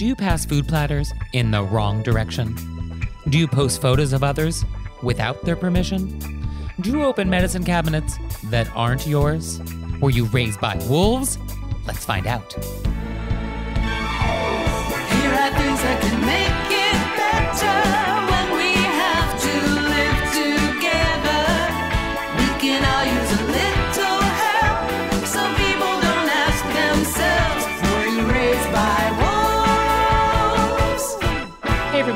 do you pass food platters in the wrong direction? Do you post photos of others without their permission? Do you open medicine cabinets that aren't yours? Were you raised by wolves? Let's find out. Here are things that can make it better.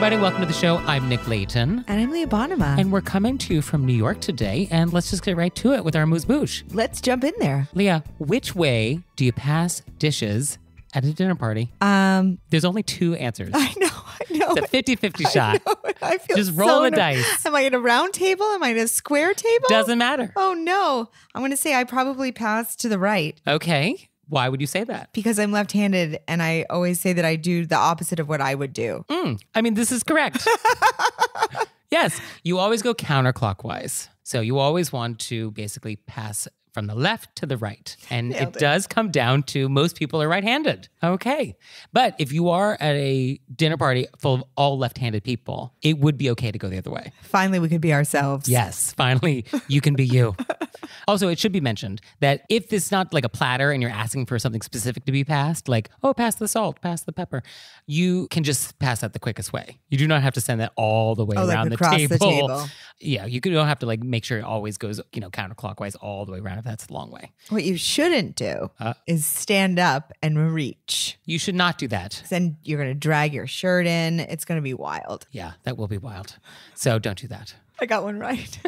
everybody. Welcome to the show. I'm Nick Layton. And I'm Leah Bonema. And we're coming to you from New York today. And let's just get right to it with our moose boosh. Let's jump in there. Leah, which way do you pass dishes at a dinner party? Um, There's only two answers. I know. I know. It's a 50 50 shot. I, know, I feel Just roll so the dice. Am I at a round table? Am I at a square table? Doesn't matter. Oh, no. I'm going to say I probably pass to the right. Okay. Why would you say that? Because I'm left handed and I always say that I do the opposite of what I would do. Mm, I mean, this is correct. yes, you always go counterclockwise. So you always want to basically pass from the left to the right. And it, does come down to most people are right handed. Okay. But if you are at a dinner party full of all left handed people, it would be okay to go the other way. Finally, we could be ourselves. Yes. Finally, you can be you. also, it should be mentioned that if it's not like a platter and you're asking for something specific to be passed, like, oh, pass the salt, pass the pepper, you can just pass that the quickest way. You do not have to send that all the way oh, around like the, table. the, table yeah, you, could, don't have to like make sure it always goes, you know, counterclockwise all the way around if that's the long way. What you shouldn't do uh, is stand up and reach. You should not do that. Then you're going to drag your shirt in. It's going to be wild. Yeah, that will be wild. So don't do that. I got one right.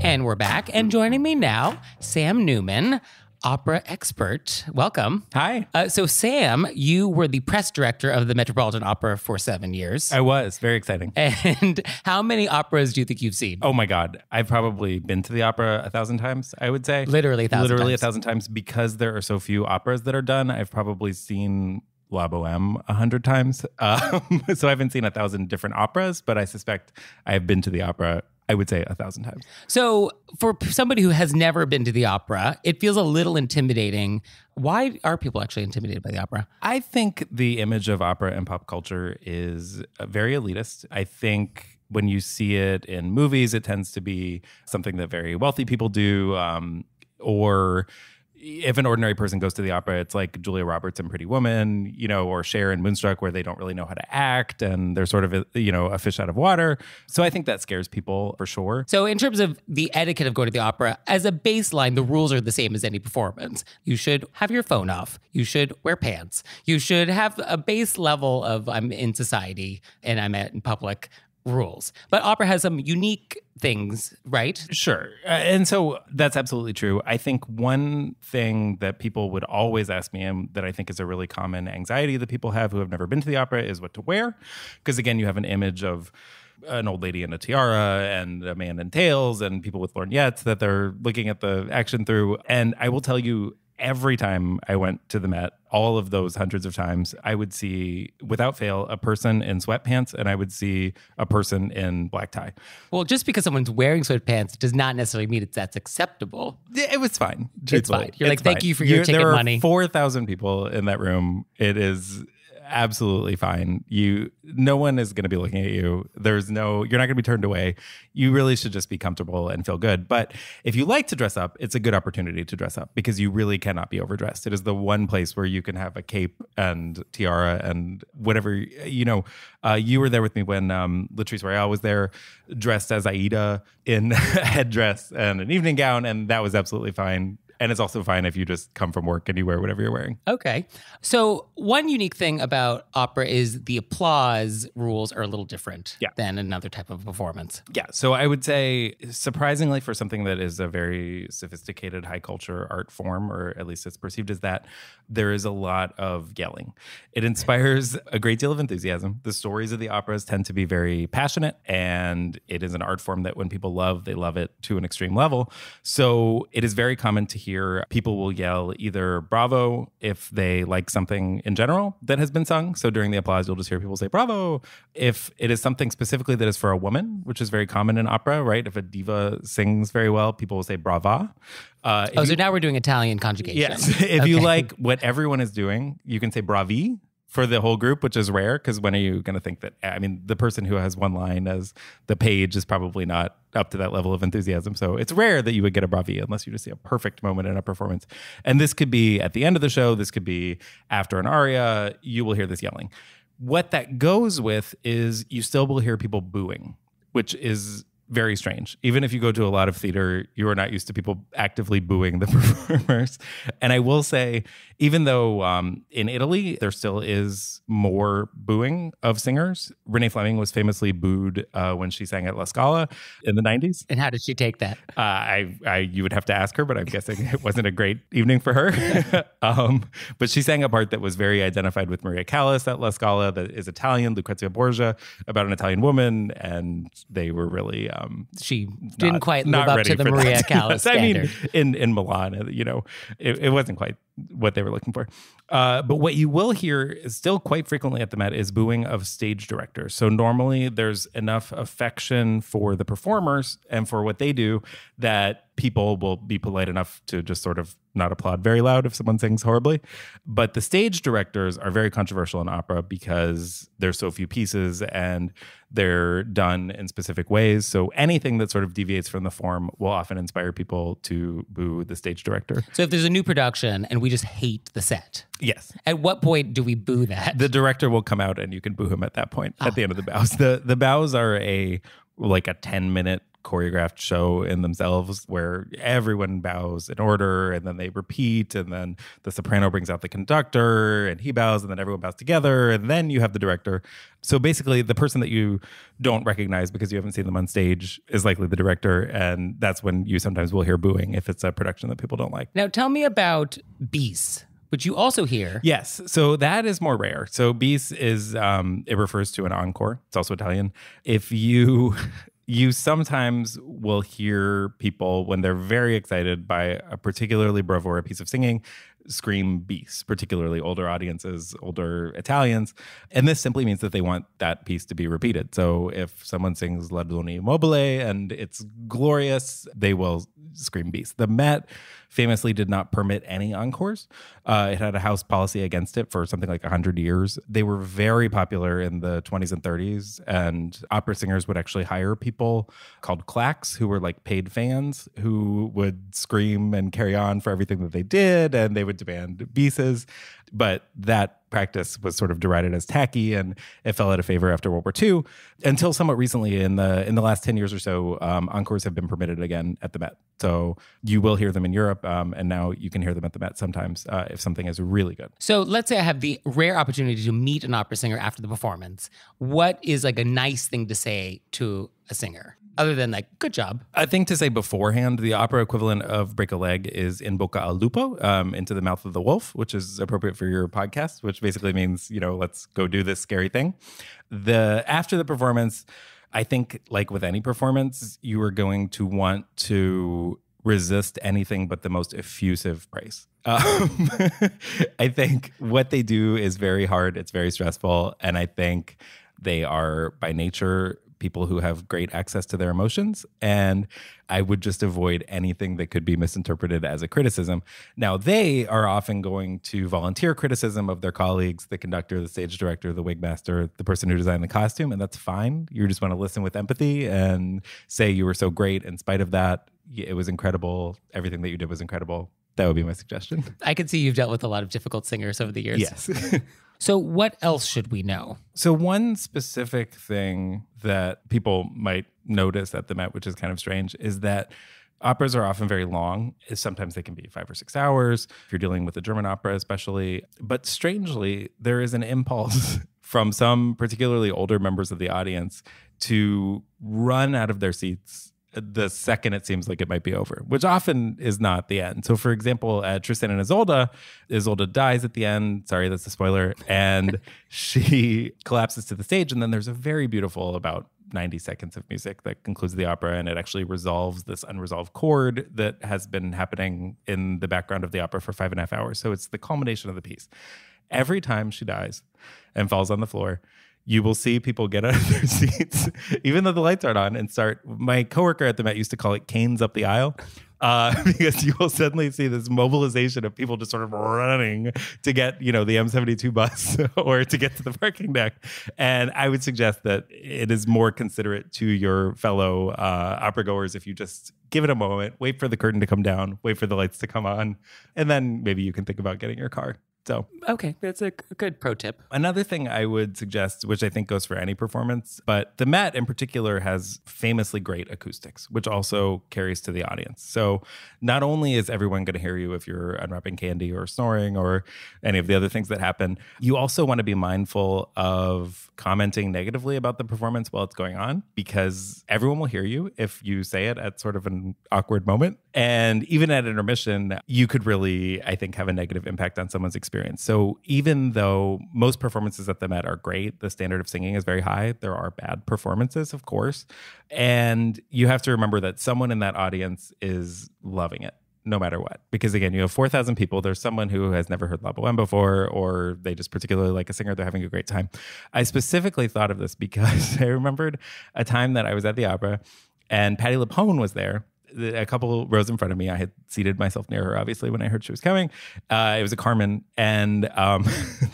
and we're back. And joining me now, Sam Newman opera expert. Welcome. Hi. Uh, so, Sam, you were the press director of the Metropolitan Opera for seven years. I was. Very exciting. And how many operas do you think you've seen? Oh, my God. I've probably been to the opera a thousand times, I would say. Literally a thousand Literally times. a thousand times. Because there are so few operas that are done, I've probably seen La Boheme a hundred times. Um, so I haven't seen a thousand different operas, but I suspect I have been to the opera I would say a thousand times. So, for somebody who has never been to the opera, it feels a little intimidating. Why are people actually intimidated by the opera? I think the image of opera and pop culture is uh, very elitist. I think when you see it in movies, it tends to be something that very wealthy people do um, or if an ordinary person goes to the opera, it's like Julia Roberts in Pretty Woman, you know, or Cher in Moonstruck, where they don't really know how to act and they're sort of, you know, a fish out of water. So I think that scares people for sure. So, in terms of the etiquette of going to the opera, as a baseline, the rules are the same as any performance. You should have your phone off, you should wear pants, you should have a base level of I'm in society and I'm at in public rules. But opera has some unique things, right? Sure. Uh, and so that's absolutely true. I think one thing that people would always ask me, and that I think is a really common anxiety that people have who have never been to the opera, is what to wear. Because again, you have an image of an old lady in a tiara and a man in tails and people with lorgnettes that they're looking at the action through. And I will tell you, every time I went to the Met, all of those hundreds of times, I would see without fail a person in sweatpants and I would see a person in black tie. Well, just because someone's wearing sweatpants does not necessarily mean it's that's acceptable. It was fine. It's, it's fine. You're it's like, fine. thank you for your You're, ticket there are money. Four thousand people in that room. It is absolutely fine. You no one is going to be looking at you. There's no you're not going to be turned away. You really should just be comfortable and feel good. But if you like to dress up, it's a good opportunity to dress up because you really cannot be overdressed. It is the one place where you can have a cape and tiara and whatever you know. Uh, you were there with me when um, Latrice Royale was there, dressed as Aida in a headdress and an evening gown, and that was absolutely fine. And it's also fine if you just come from work and you wear whatever you're wearing. Okay. So, one unique thing about opera is the applause rules are a little different yeah. than another type of performance. Yeah. So, I would say, surprisingly, for something that is a very sophisticated high culture art form, or at least it's perceived as that, there is a lot of yelling. It inspires a great deal of enthusiasm. The stories of the operas tend to be very passionate, and it is an art form that when people love, they love it to an extreme level. So, it is very common to hear here, people will yell either bravo if they like something in general that has been sung. So during the applause, you'll just hear people say bravo. If it is something specifically that is for a woman, which is very common in opera, right? If a diva sings very well, people will say brava. Uh, oh, so you, now we're doing Italian conjugation. Yes. if okay. you like what everyone is doing, you can say bravi for the whole group, which is rare because when are you going to think that? I mean, the person who has one line as the page is probably not up to that level of enthusiasm. So it's rare that you would get a bravi unless you just see a perfect moment in a performance. And this could be at the end of the show, this could be after an aria, you will hear this yelling. What that goes with is you still will hear people booing, which is very strange. Even if you go to a lot of theater, you are not used to people actively booing the performers. And I will say, even though um, in Italy there still is more booing of singers, Renee Fleming was famously booed uh, when she sang at La Scala in the '90s. And how did she take that? Uh, I, I, you would have to ask her, but I'm guessing it wasn't a great evening for her. um, but she sang a part that was very identified with Maria Callas at La Scala, that is Italian, Lucrezia Borgia, about an Italian woman, and they were really um, she didn't not, quite live up to the Maria Callas. I mean, in in Milan, uh, you know, it, it wasn't quite what they were looking for. Uh, but what you will hear still quite frequently at the Met is booing of stage directors. So normally there's enough affection for the performers and for what they do that people will be polite enough to just sort of not applaud very loud if someone sings horribly. But the stage directors are very controversial in opera because there's so few pieces and they're done in specific ways. So anything that sort of deviates from the form will often inspire people to boo the stage director. So if there's a new production and we we just hate the set. Yes. At what point do we boo that? The director will come out and you can boo him at that point at ah. the end of the bows. The the bows are a like a 10 minute choreographed show in themselves where everyone bows in order and then they repeat and then the soprano brings out the conductor and he bows and then everyone bows together and then you have the director so basically the person that you don't recognize because you haven't seen them on stage is likely the director and that's when you sometimes will hear booing if it's a production that people don't like now tell me about bees. but you also hear. Yes. So that is more rare. So bis is um, it refers to an encore. It's also Italian. If you you sometimes will hear people when they're very excited by a particularly bravura piece of singing scream beast, particularly older audiences, older Italians. And this simply means that they want that piece to be repeated. So if someone sings La Donna and it's glorious, they will scream beast. The Met famously did not permit any encores. Uh, it had a house policy against it for something like 100 years. They were very popular in the 20s and 30s, and opera singers would actually hire people called clacks who were like paid fans who would scream and carry on for everything that they did, and they would demand visas. But that practice was sort of derided as tacky and it fell out of favor after World War II until somewhat recently in the in the last 10 years or so um, encores have been permitted again at the Met. So you will hear them in Europe um, and now you can hear them at the Met sometimes uh, if something is really good. So let's say I have the rare opportunity to meet an opera singer after the performance. What is like a nice thing to say to a singer other than like good job i think to say beforehand the opera equivalent of break a leg is in boca al lupo um, into the mouth of the wolf which is appropriate for your podcast which basically means you know let's go do this scary thing the after the performance i think like with any performance you are going to want to resist anything but the most effusive praise um, i think what they do is very hard it's very stressful and i think they are by nature people who have great access to their emotions. And I would just avoid anything that could be misinterpreted as a criticism. Now, they are often going to volunteer criticism of their colleagues, the conductor, the stage director, the wig master, the person who designed the costume, and that's fine. You just want to listen with empathy and say you were so great in spite of that. It was incredible. Everything that you did was incredible. That would be my suggestion. I can see you've dealt with a lot of difficult singers over the years. Yes. So, what else should we know? So, one specific thing that people might notice at the Met, which is kind of strange, is that operas are often very long. Sometimes they can be five or six hours if you're dealing with a German opera, especially. But strangely, there is an impulse from some particularly older members of the audience to run out of their seats the second it seems like it might be over, which often is not the end. So, for example, at uh, Tristan and Isolde, Isolde dies at the end. Sorry, that's a spoiler. And she collapses to the stage. And then there's a very beautiful, about 90 seconds of music that concludes the opera. And it actually resolves this unresolved chord that has been happening in the background of the opera for five and a half hours. So, it's the culmination of the piece. Every time she dies and falls on the floor, you will see people get out of their seats, even though the lights aren't on, and start. My coworker at the Met used to call it canes up the aisle. Uh, because you will suddenly see this mobilization of people just sort of running to get, you know, the M72 bus or to get to the parking deck. And I would suggest that it is more considerate to your fellow uh, opera goers if you just give it a moment, wait for the curtain to come down, wait for the lights to come on, and then maybe you can think about getting your car. So, okay, that's a good pro tip. Another thing I would suggest, which I think goes for any performance, but the Met in particular has famously great acoustics, which also carries to the audience. So, not only is everyone going to hear you if you're unwrapping candy or snoring or any of the other things that happen, you also want to be mindful of commenting negatively about the performance while it's going on because everyone will hear you if you say it at sort of an awkward moment. And even at intermission, you could really, I think, have a negative impact on someone's experience experience. So even though most performances at the Met are great, the standard of singing is very high. There are bad performances, of course, and you have to remember that someone in that audience is loving it no matter what. Because again, you have 4,000 people. There's someone who has never heard La Boheme before, or they just particularly like a singer. They're having a great time. I specifically thought of this because I remembered a time that I was at the opera and Patti LuPone was there a couple rows in front of me. I had seated myself near her, obviously, when I heard she was coming. Uh, it was a Carmen, and um,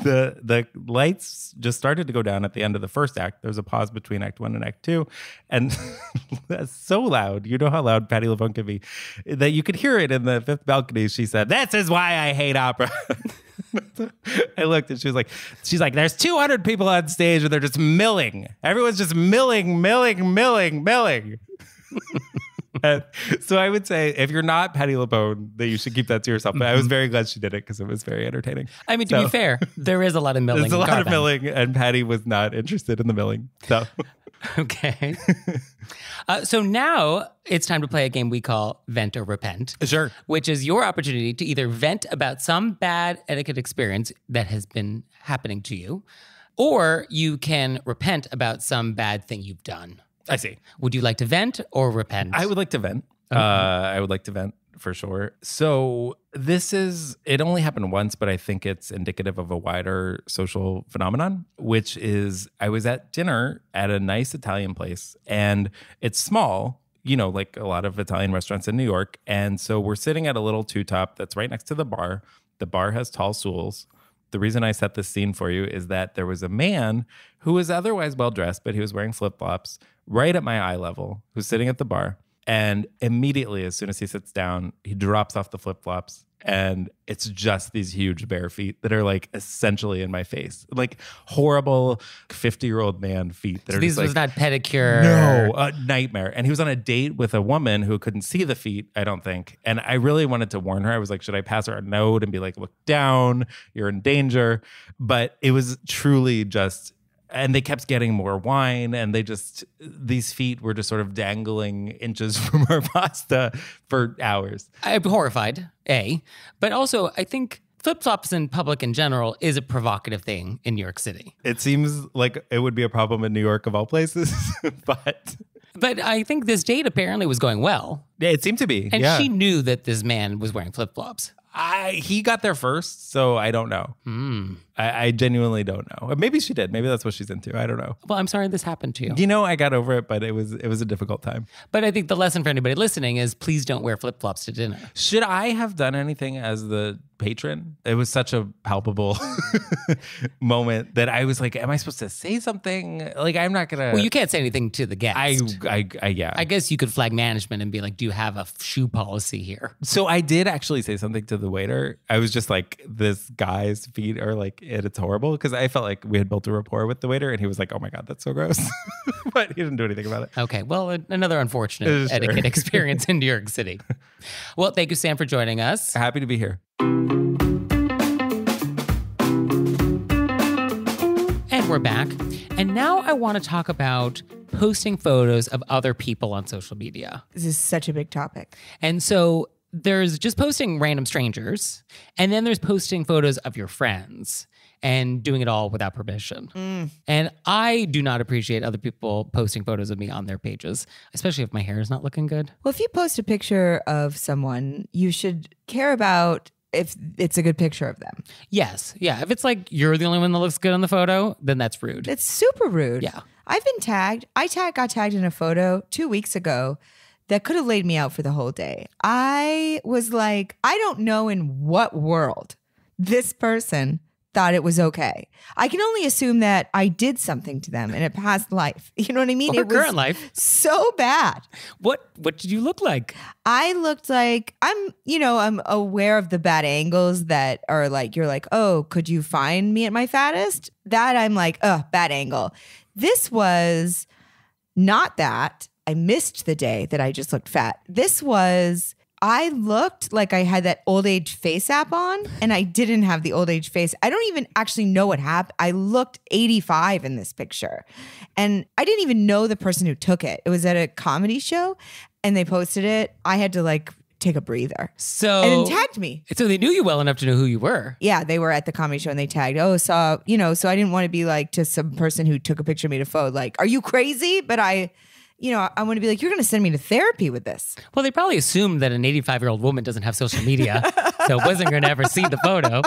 the the lights just started to go down at the end of the first act. There was a pause between Act One and Act Two, and that's so loud. You know how loud Patty LaFont can be, that you could hear it in the fifth balcony. She said, "This is why I hate opera." I looked and she was like, she's like, there's 200 people on stage and they're just milling. Everyone's just milling, milling, milling, milling uh, so I would say if you're not Patty LaBone, that you should keep that to yourself. But I was mm-hmm. very glad she did it because it was very entertaining. I mean, to so, be fair, there is a lot of milling. There's a lot Garvin. of milling, and Patty was not interested in the milling. So okay. Uh, so now it's time to play a game we call Vent or Repent. Sure. Which is your opportunity to either vent about some bad etiquette experience that has been happening to you, or you can repent about some bad thing you've done. I see. Would you like to vent or repent? I would like to vent. Uh, I would like to vent for sure. So this is it only happened once, but I think it's indicative of a wider social phenomenon, which is I was at dinner at a nice Italian place and it's small, you know, like a lot of Italian restaurants in New York. And so we're sitting at a little two top that's right next to the bar. The bar has tall stools. The reason I set this scene for you is that there was a man who was otherwise well dressed, but he was wearing flip flops right at my eye level, who's sitting at the bar. And immediately, as soon as he sits down, he drops off the flip flops. And it's just these huge bare feet that are like essentially in my face, like horrible fifty-year-old man feet. That so are these was like, not pedicure. No, a nightmare. And he was on a date with a woman who couldn't see the feet. I don't think. And I really wanted to warn her. I was like, should I pass her a note and be like, look down, you're in danger? But it was truly just and they kept getting more wine and they just these feet were just sort of dangling inches from our pasta for hours i'm horrified a but also i think flip-flops in public in general is a provocative thing in new york city it seems like it would be a problem in new york of all places but but I think this date apparently was going well. Yeah, it seemed to be. And yeah. she knew that this man was wearing flip flops. I, he got there first, so I don't know. Mm. I, I, genuinely don't know. Maybe she did. Maybe that's what she's into. I don't know. Well, I'm sorry this happened to you. You know, I got over it, but it was it was a difficult time. But I think the lesson for anybody listening is please don't wear flip flops to dinner. Should I have done anything as the patron? It was such a palpable moment that I was like, "Am I supposed to say something? Like, I'm not gonna." Well, you can't say anything to the guest. I, I, I yeah. I guess you could flag management and be like, "Do you have a shoe policy here?" So I did actually say something to the waiter. I was just like, "This guy's feet are like." it, it's horrible because I felt like we had built a rapport with the waiter, and he was like, "Oh my god, that's so gross," but he didn't do anything about it. Okay, well, another unfortunate sure. etiquette experience in New York City. Well, thank you, Sam, for joining us. Happy to be here. And we're back. And now I want to talk about posting photos of other people on social media. This is such a big topic. And so there's just posting random strangers, and then there's posting photos of your friends and doing it all without permission. Mm. And I do not appreciate other people posting photos of me on their pages, especially if my hair is not looking good. Well, if you post a picture of someone, you should care about if it's a good picture of them. Yes. Yeah. If it's like you're the only one that looks good on the photo, then that's rude. It's super rude. Yeah. I've been tagged. I tag, got tagged in a photo two weeks ago that could have laid me out for the whole day. I was like, I don't know in what world this person thought it was okay. I can only assume that I did something to them in a past life. You know what I mean? Or it current life. So bad. What what did you look like? I looked like I'm, you know, I'm aware of the bad angles that are like you're like, "Oh, could you find me at my fattest?" That I'm like, "Oh, bad angle." This was not that. I missed the day that I just looked fat. This was I looked like I had that old age face app on and I didn't have the old age face. I don't even actually know what happened. I looked 85 in this picture and I didn't even know the person who took it. It was at a comedy show and they posted it. I had to like take a breather. So and tagged me. So they knew you well enough to know who you were. Yeah, they were at the comedy show and they tagged. Oh, so you know, so I didn't want to be like to some person who took a picture of me to phone, like, "Are you crazy?" But I you know, I am going to be like, you're going to send me to therapy with this. Well, they probably assumed that an 85 year old woman doesn't have social media, so wasn't going to ever see the photo.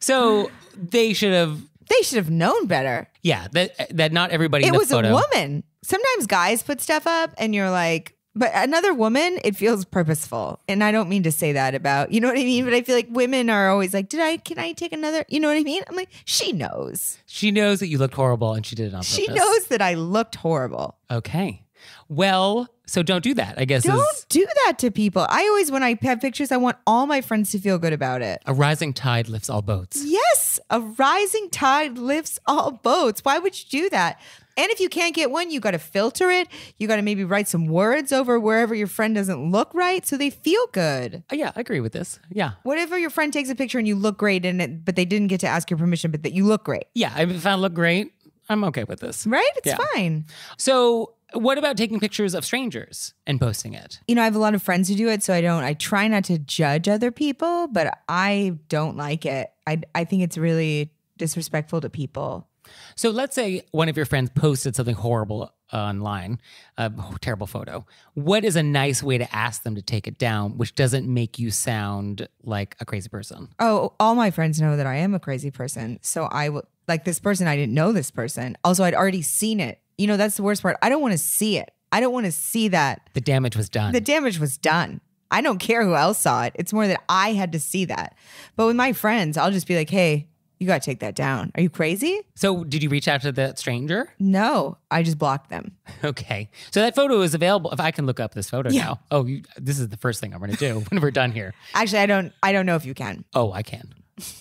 So they should have. They should have known better. Yeah, that that not everybody. It was photo, a woman. Sometimes guys put stuff up, and you're like, but another woman, it feels purposeful. And I don't mean to say that about, you know what I mean? But I feel like women are always like, did I, can I take another? You know what I mean? I'm like, she knows. She knows that you looked horrible and she did it on purpose. She knows that I looked horrible. Okay. Well, so don't do that, I guess. Don't is, do that to people. I always, when I have pictures, I want all my friends to feel good about it. A rising tide lifts all boats. Yes, a rising tide lifts all boats. Why would you do that? And if you can't get one, you got to filter it. You got to maybe write some words over wherever your friend doesn't look right so they feel good. Uh, yeah, I agree with this. Yeah. Whatever your friend takes a picture and you look great in it, but they didn't get to ask your permission, but that you look great. Yeah, if I look great, I'm okay with this. Right? It's yeah. fine. So what about taking pictures of strangers and posting it? You know, I have a lot of friends who do it, so I don't I try not to judge other people, but I don't like it. I I think it's really disrespectful to people. So let's say one of your friends posted something horrible online, a terrible photo. What is a nice way to ask them to take it down, which doesn't make you sound like a crazy person? Oh, all my friends know that I am a crazy person. So I will, like this person, I didn't know this person. Also, I'd already seen it. You know, that's the worst part. I don't want to see it. I don't want to see that. The damage was done. The damage was done. I don't care who else saw it. It's more that I had to see that. But with my friends, I'll just be like, hey, you got to take that down. Are you crazy? So, did you reach out to that stranger? No, I just blocked them. Okay. So, that photo is available. If I can look up this photo yeah. now. Oh, you, this is the first thing I'm going to do when we're done here. Actually, I don't I don't know if you can. Oh, I can.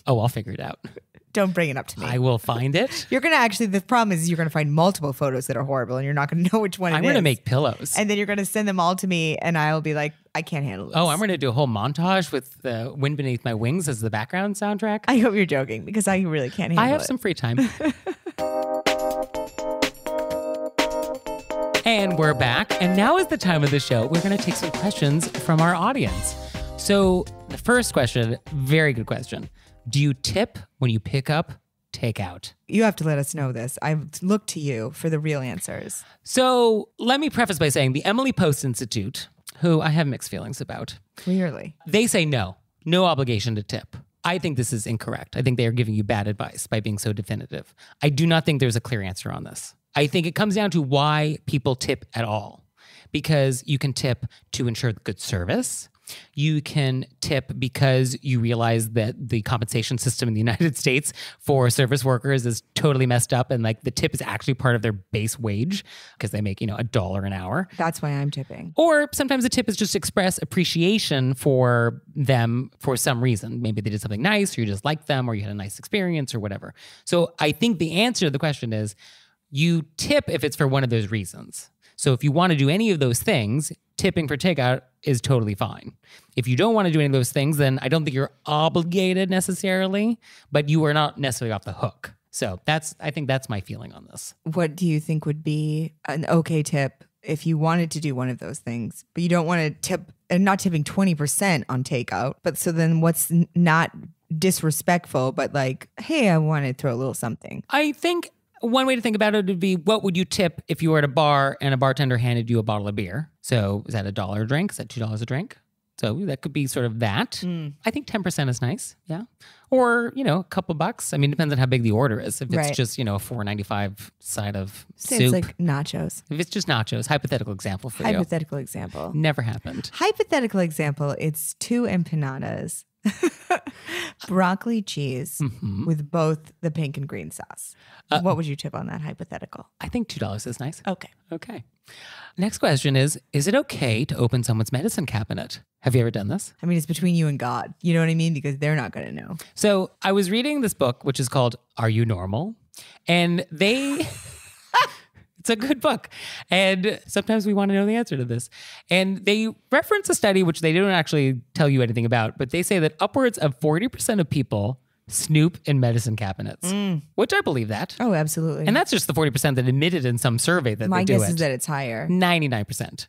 Oh, I'll figure it out. don't bring it up to me. I will find it. you're gonna actually. The problem is you're gonna find multiple photos that are horrible, and you're not gonna know which one. I'm gonna is. make pillows, and then you're gonna send them all to me, and I'll be like, I can't handle this. Oh, I'm going to do a whole montage with the Wind Beneath My Wings as the background soundtrack. I hope you're joking because I really can't handle it. I have it. some free time. and we're back. And now is the time of the show. We're going to take some questions from our audience. So, the first question, very good question. Do you tip when you pick up takeout? You have to let us know this. I look to you for the real answers. So let me preface by saying the Emily Post Institute, who I have mixed feelings about. Clearly. They say no, no obligation to tip. I think this is incorrect. I think they are giving you bad advice by being so definitive. I do not think there's a clear answer on this. I think it comes down to why people tip at all because you can tip to ensure good service you can tip because you realize that the compensation system in the United States for service workers is totally messed up and like the tip is actually part of their base wage because they make, you know, a dollar an hour. That's why I'm tipping. Or sometimes the tip is just express appreciation for them for some reason. Maybe they did something nice or you just liked them or you had a nice experience or whatever. So I think the answer to the question is you tip if it's for one of those reasons. So if you want to do any of those things, tipping for takeout is totally fine. If you don't want to do any of those things, then I don't think you're obligated necessarily, but you are not necessarily off the hook. So that's, I think that's my feeling on this. What do you think would be an okay tip if you wanted to do one of those things, but you don't want to tip and not tipping 20% on takeout? But so then what's not disrespectful, but like, hey, I want to throw a little something? I think one way to think about it would be what would you tip if you were at a bar and a bartender handed you a bottle of beer? So is that a dollar a drink? Is that two dollars a drink? So that could be sort of that. Mm. I think 10% is nice. Yeah. Or, you know, a couple bucks. I mean, depends on how big the order is. If it's right. just, you know, a 4.95 side of so soup. like nachos. If it's just nachos, hypothetical example for hypothetical you. Hypothetical example. Never happened. Hypothetical example, it's two empanadas broccoli cheese mm-hmm. with both the pink and green sauce. Uh, what would you tip on that hypothetical? I think $2 is nice. Okay. Okay. Next question is Is it okay to open someone's medicine cabinet? Have you ever done this? I mean, it's between you and God. You know what I mean? Because they're not going to know. So I was reading this book, which is called Are You Normal? And they. It's a good book. And sometimes we want to know the answer to this. And they reference a study which they don't actually tell you anything about, but they say that upwards of 40% of people snoop in medicine cabinets, mm. which I believe that. Oh, absolutely. And that's just the 40% that admitted in some survey that My guess is that it's higher. 99%.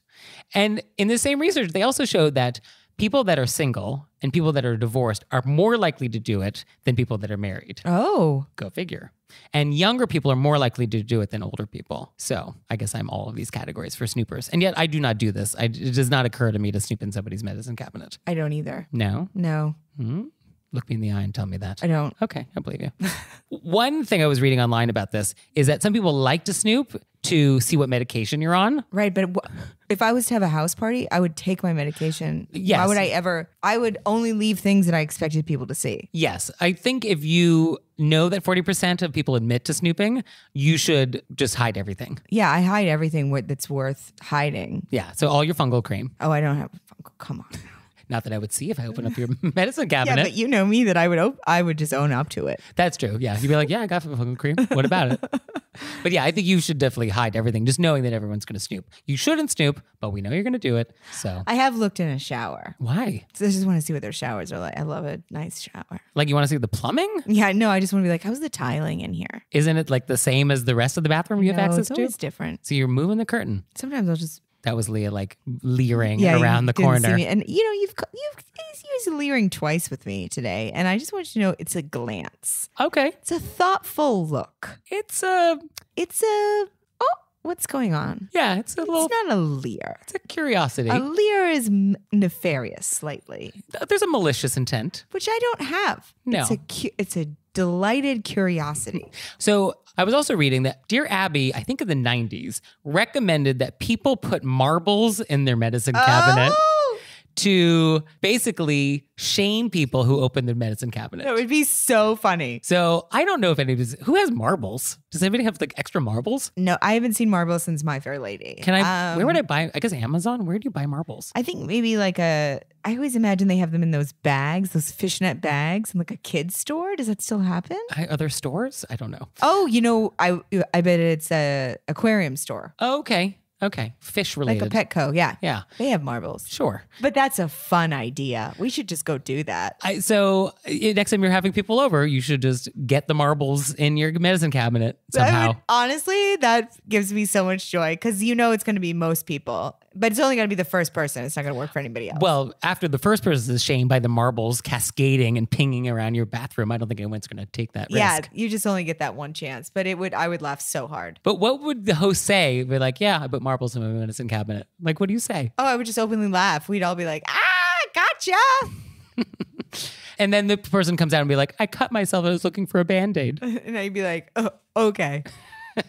And in the same research, they also showed that people that are single and people that are divorced are more likely to do it than people that are married. Oh. Go figure. And younger people are more likely to do it than older people. So I guess I'm all of these categories for snoopers. And yet I do not do this. I, it does not occur to me to snoop in somebody's medicine cabinet. I don't either. No? No. Hmm? Look me in the eye and tell me that. I don't. Okay, I believe you. One thing I was reading online about this is that some people like to snoop to see what medication you're on. Right, but if I was to have a house party, I would take my medication. Yes. Why would I ever? I would only leave things that I expected people to see. Yes, I think if you know that 40% of people admit to snooping, you should just hide everything. Yeah, I hide everything that's worth hiding. Yeah, so all your fungal cream. Oh, I don't have fungal. Come on. Not that I would see if I open up your medicine cabinet. Yeah, but you know me that I would op- I would just own up to it. That's true. Yeah, you'd be like, yeah, I got fungal cream. What about it? but yeah, I think you should definitely hide everything, just knowing that everyone's going to snoop. You shouldn't snoop, but we know you're going to do it. So I have looked in a shower. Why? So I just want to see what their showers are like. I love a nice shower. Like you want to see the plumbing? Yeah, no, I just want to be like, how's the tiling in here? Isn't it like the same as the rest of the bathroom you no, have access it's to? It's different. So you're moving the curtain. Sometimes I'll just that was Leah like leering yeah, around the corner. And you know, you've you've he's leering twice with me today, and I just want you to know it's a glance. Okay. It's a thoughtful look. It's a it's a oh, what's going on? Yeah, it's a little It's not a leer. It's a curiosity. A leer is nefarious slightly. There's a malicious intent, which I don't have. No. It's a it's a delighted curiosity. So I was also reading that Dear Abby, I think in the 90s, recommended that people put marbles in their medicine cabinet. Oh! to basically shame people who open their medicine cabinet. That would be so funny. So I don't know if anybody's who has marbles. Does anybody have like extra marbles? No, I haven't seen marbles since My Fair Lady. Can I? Um, where would I um, buy? I guess Amazon. Where do you buy marbles? I think maybe like a. I always imagine they have them in those bags, those fishnet bags, in like a kid's store. Does that still happen? I, other stores? I don't know. Oh, you know, I I bet it's a aquarium store. Okay. Okay, fish related. Like a Petco, yeah. Yeah. They have marbles. Sure. But that's a fun idea. We should just go do that. I, so eh, next time you're having people over, you should just get the marbles in your medicine cabinet somehow. I mean, honestly, that gives me so much joy because you know it's going to be most people. But it's only going to be the first person. It's not going to work for anybody else. Well, after the first person is shamed by the marbles cascading and pinging around your bathroom, I don't think anyone's going to take that yeah, risk. you just only get that one chance. But it would, I would laugh so hard. But what would the host say? Be like, yeah, I put marbles in my medicine cabinet. Like, what do you say? Oh, I would just openly laugh. We'd all be like, ah, gotcha. and then the person comes out and be like, I cut myself. I was looking for a band aid. and I'd be like, oh, okay.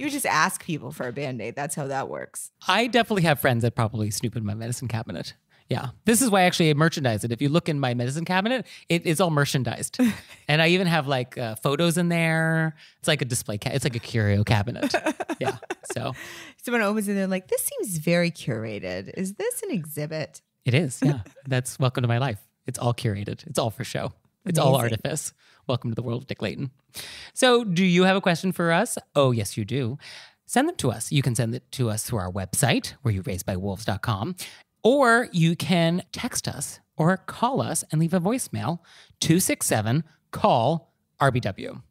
You just ask people for a band aid. That's how that works. I definitely have friends that probably snoop in my medicine cabinet. Yeah. This is why I actually merchandise it. If you look in my medicine cabinet, it's all merchandised. and I even have like uh, photos in there. It's like a display, ca- it's like a curio cabinet. yeah. So someone opens it and they're like, this seems very curated. Is this an exhibit? It is. Yeah. That's welcome to my life. It's all curated, it's all for show. It's Amazing. all artifice. Welcome to the world of Dick Layton. So, do you have a question for us? Oh, yes, you do. Send them to us. You can send it to us through our website, where you raised by wolves.com, or you can text us or call us and leave a voicemail 267 call RBW.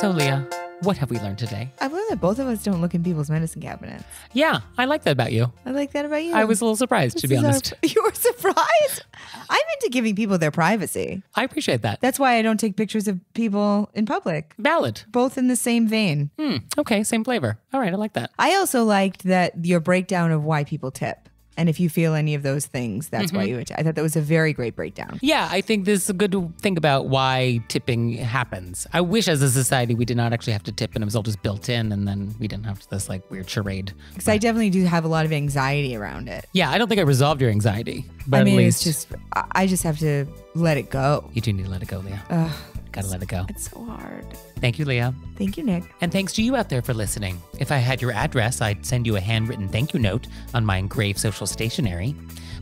So, Leah, what have we learned today? I learned that both of us don't look in people's medicine cabinets. Yeah, I like that about you. I like that about you. I was a little surprised, this to be honest. Our, you were surprised? I'm into giving people their privacy. I appreciate that. That's why I don't take pictures of people in public. Valid. Both in the same vein. Hmm. Okay, same flavor. All right, I like that. I also liked that your breakdown of why people tip. And if you feel any of those things, that's mm-hmm. why you attack. I thought that was a very great breakdown. Yeah, I think this is good to think about why tipping happens. I wish as a society we did not actually have to tip and it was all just built in and then we didn't have this like weird charade. Because I definitely do have a lot of anxiety around it. Yeah, I don't think I resolved your anxiety. But I mean, least... it's just, I just have to let it go. You do need to let it go, Leah. Ugh. Gotta let it go. It's so hard. Thank you, Leah. Thank you, Nick. And thanks to you out there for listening. If I had your address, I'd send you a handwritten thank you note on my engraved social stationery.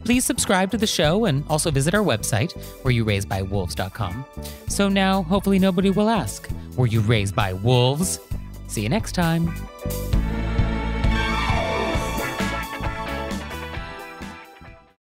Please subscribe to the show and also visit our website, where you raised by wolves.com. So now, hopefully, nobody will ask, Were you raised by wolves? See you next time.